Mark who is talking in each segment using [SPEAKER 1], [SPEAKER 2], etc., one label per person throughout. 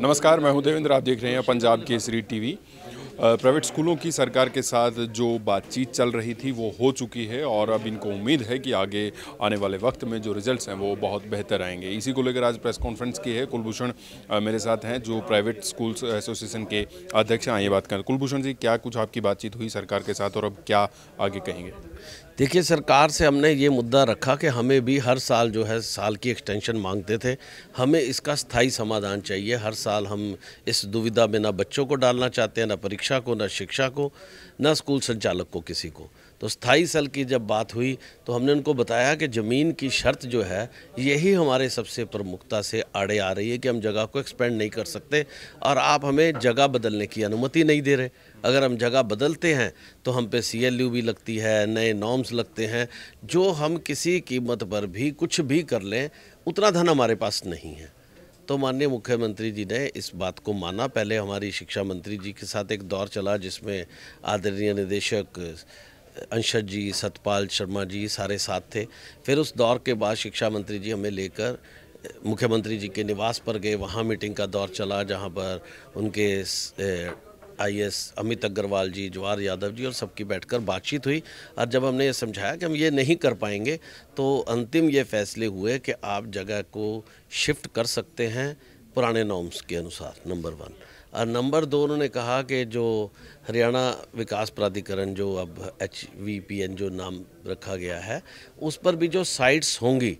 [SPEAKER 1] नमस्कार मैं हूं देवेंद्र आप देख रहे हैं पंजाब केसरी टीवी प्राइवेट स्कूलों की सरकार के साथ जो बातचीत चल रही थी वो हो चुकी है और अब इनको उम्मीद है कि आगे आने वाले वक्त में जो रिजल्ट्स हैं वो बहुत बेहतर आएंगे इसी को लेकर आज प्रेस कॉन्फ्रेंस की है कुलभूषण मेरे साथ हैं जो प्राइवेट स्कूल्स एसोसिएशन के अध्यक्ष हैं ये बात करें कुलभूषण जी क्या कुछ आपकी बातचीत हुई सरकार के साथ और अब क्या आगे कहेंगे देखिए सरकार से हमने ये मुद्दा रखा
[SPEAKER 2] कि हमें भी हर साल जो है साल की एक्सटेंशन मांगते थे हमें इसका स्थायी समाधान चाहिए हर साल हम इस दुविधा में ना बच्चों को डालना चाहते हैं ना परीक्षा शिक्षा को न शिक्षा को न स्कूल संचालक को किसी को तो स्थाई सल की जब बात हुई तो हमने उनको बताया कि ज़मीन की शर्त जो है यही हमारे सबसे प्रमुखता से आड़े आ रही है कि हम जगह को एक्सपेंड नहीं कर सकते और आप हमें जगह बदलने की अनुमति नहीं दे रहे अगर हम जगह बदलते हैं तो हम पे सी भी लगती है नए नॉर्म्स लगते हैं जो हम किसी कीमत पर भी कुछ भी कर लें उतना धन हमारे पास नहीं है तो माननीय मुख्यमंत्री जी ने इस बात को माना पहले हमारी शिक्षा मंत्री जी के साथ एक दौर चला जिसमें आदरणीय निदेशक अंशद जी सतपाल शर्मा जी सारे साथ थे फिर उस दौर के बाद शिक्षा मंत्री जी हमें लेकर मुख्यमंत्री जी के निवास पर गए वहाँ मीटिंग का दौर चला जहाँ पर उनके आईएएस अमित अग्रवाल जी जवाहर यादव जी और सबकी बैठकर बातचीत हुई और जब हमने ये समझाया कि हम ये नहीं कर पाएंगे तो अंतिम ये फैसले हुए कि आप जगह को शिफ्ट कर सकते हैं पुराने नॉर्म्स के अनुसार नंबर वन और नंबर दो उन्होंने कहा कि जो हरियाणा विकास प्राधिकरण जो अब एच जो नाम रखा गया है उस पर भी जो साइट्स होंगी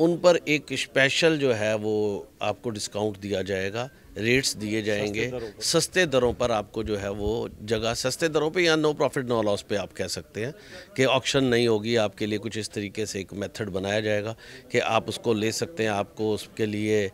[SPEAKER 2] उन पर एक स्पेशल जो है वो आपको डिस्काउंट दिया जाएगा रेट्स दिए जाएंगे सस्ते दरों पर आपको जो है वो जगह सस्ते दरों पे या नो प्रॉफिट नो लॉस पे आप कह सकते हैं कि ऑक्शन नहीं होगी आपके लिए कुछ इस तरीके से एक मेथड बनाया जाएगा कि आप उसको ले सकते हैं आपको उसके लिए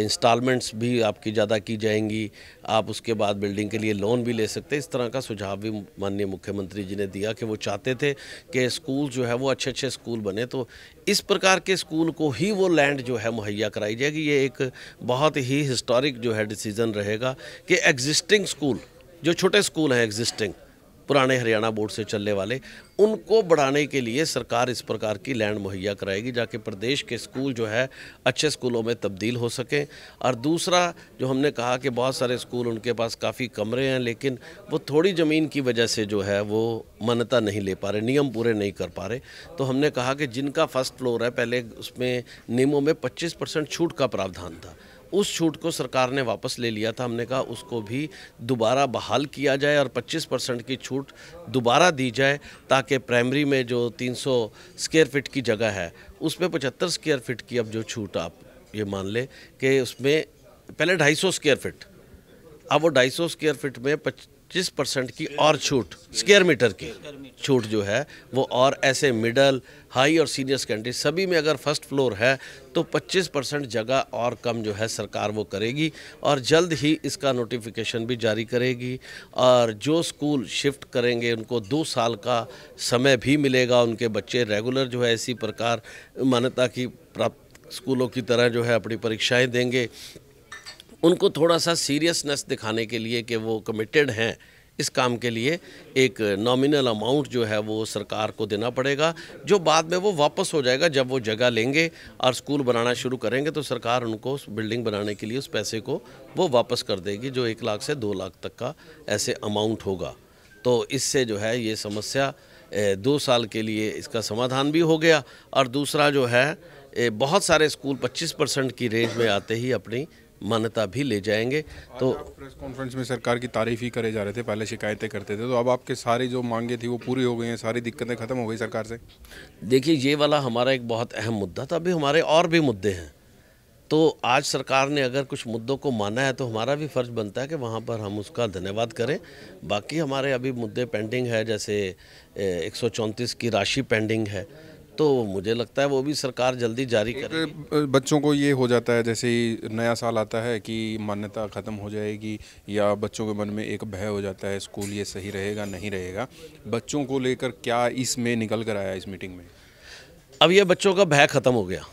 [SPEAKER 2] इंस्टॉलमेंट्स भी आपकी ज़्यादा की जाएंगी आप उसके बाद बिल्डिंग के लिए लोन भी ले सकते हैं इस तरह का सुझाव भी माननीय मुख्यमंत्री जी ने दिया कि वो चाहते थे कि स्कूल जो है वो अच्छे अच्छे स्कूल बने तो इस प्रकार के स्कूल को ही वो लैंड जो है मुहैया कराई जाएगी ये एक बहुत ही हिस्टोरिक जो है डिसीज़न रहेगा कि एग्जिस्टिंग स्कूल जो छोटे स्कूल हैं एग्जिस्टिंग पुराने हरियाणा बोर्ड से चलने वाले उनको बढ़ाने के लिए सरकार इस प्रकार की लैंड मुहैया कराएगी जाके प्रदेश के स्कूल जो है अच्छे स्कूलों में तब्दील हो सकें और दूसरा जो हमने कहा कि बहुत सारे स्कूल उनके पास काफ़ी कमरे हैं लेकिन वो थोड़ी ज़मीन की वजह से जो है वो मान्यता नहीं ले पा रहे नियम पूरे नहीं कर पा रहे तो हमने कहा कि जिनका फर्स्ट फ्लोर है पहले उसमें नियमों में पच्चीस परसेंट छूट का प्रावधान था उस छूट को सरकार ने वापस ले लिया था हमने कहा उसको भी दोबारा बहाल किया जाए और 25 परसेंट की छूट दोबारा दी जाए ताकि प्राइमरी में जो 300 सौ स्क्यर फिट की जगह है उसमें 75 स्क्यर फिट की अब जो छूट आप ये मान लें कि उसमें पहले 250 सौ स्क्यर फिट अब वो 250 सौ स्क्यर फिट में पच्चीस परसेंट की और छूट स्क्वेयर मीटर की छूट जो है वो और ऐसे मिडल हाई और सीनियर सेकेंडरी सभी में अगर फर्स्ट फ्लोर है तो 25 परसेंट जगह और कम जो है सरकार वो करेगी और जल्द ही इसका नोटिफिकेशन भी जारी करेगी और जो स्कूल शिफ्ट करेंगे उनको दो साल का समय भी मिलेगा उनके बच्चे रेगुलर जो है इसी प्रकार मान्यता की प्राप्त स्कूलों की तरह जो है अपनी परीक्षाएँ देंगे उनको थोड़ा सा सीरियसनेस दिखाने के लिए कि वो कमिटेड हैं इस काम के लिए एक नॉमिनल अमाउंट जो है वो सरकार को देना पड़ेगा जो बाद में वो वापस हो जाएगा जब वो जगह लेंगे और स्कूल बनाना शुरू करेंगे तो सरकार उनको उस बिल्डिंग बनाने के लिए उस पैसे को वो वापस कर देगी जो एक लाख से दो लाख तक का ऐसे अमाउंट होगा तो इससे जो है ये समस्या दो साल के लिए इसका समाधान भी हो गया और दूसरा जो है बहुत सारे स्कूल 25 परसेंट की रेंज में आते ही अपनी मान्यता भी
[SPEAKER 1] ले जाएंगे तो प्रेस कॉन्फ्रेंस में सरकार की तारीफ ही करे जा रहे थे पहले शिकायतें करते थे तो अब आपके सारी जो मांगे थी वो पूरी हो गई हैं सारी दिक्कतें ख़त्म हो गई सरकार से देखिए ये वाला हमारा एक
[SPEAKER 2] बहुत अहम मुद्दा था अभी हमारे और भी मुद्दे हैं तो आज सरकार ने अगर कुछ मुद्दों को माना है तो हमारा भी फ़र्ज़ बनता है कि वहाँ पर हम उसका धन्यवाद करें बाकी हमारे अभी मुद्दे पेंडिंग है जैसे एक की राशि पेंडिंग है तो मुझे लगता है वो
[SPEAKER 1] भी सरकार जल्दी जारी करे बच्चों को ये हो जाता है जैसे ही नया साल आता है कि मान्यता ख़त्म हो जाएगी या बच्चों के मन में एक भय हो जाता है स्कूल ये सही रहेगा नहीं रहेगा बच्चों को लेकर क्या इसमें निकल कर आया इस मीटिंग में अब ये बच्चों
[SPEAKER 2] का भय ख़त्म हो गया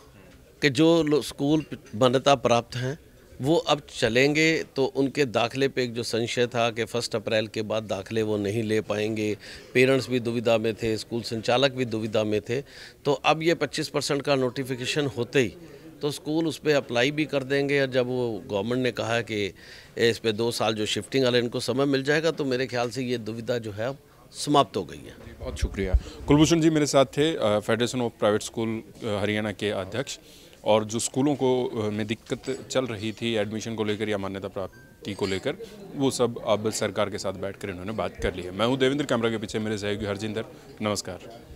[SPEAKER 2] कि जो स्कूल मान्यता प्राप्त हैं वो अब चलेंगे तो उनके दाखिले पे एक जो संशय था कि फ़र्स्ट अप्रैल के बाद दाखिले वो नहीं ले पाएंगे पेरेंट्स भी दुविधा में थे स्कूल संचालक भी दुविधा में थे तो अब ये 25 परसेंट का नोटिफिकेशन होते ही तो स्कूल उस पर अप्लाई भी कर देंगे और जब वो गवर्नमेंट ने कहा कि इस पर दो साल जो शिफ्टिंग वाले इनको समय मिल जाएगा तो मेरे ख्याल से ये दुविधा जो है अब
[SPEAKER 1] समाप्त हो गई है बहुत शुक्रिया कुलभूषण जी मेरे साथ थे federation of private school Haryana के अध्यक्ष और जो स्कूलों को में दिक्कत चल रही थी एडमिशन को लेकर या मान्यता प्राप्ति को लेकर वो सब अब सरकार के साथ बैठकर इन्होंने बात कर ली है मैं हूँ देवेंद्र कैमरा के पीछे मेरे सहयोगी हरजिंदर नमस्कार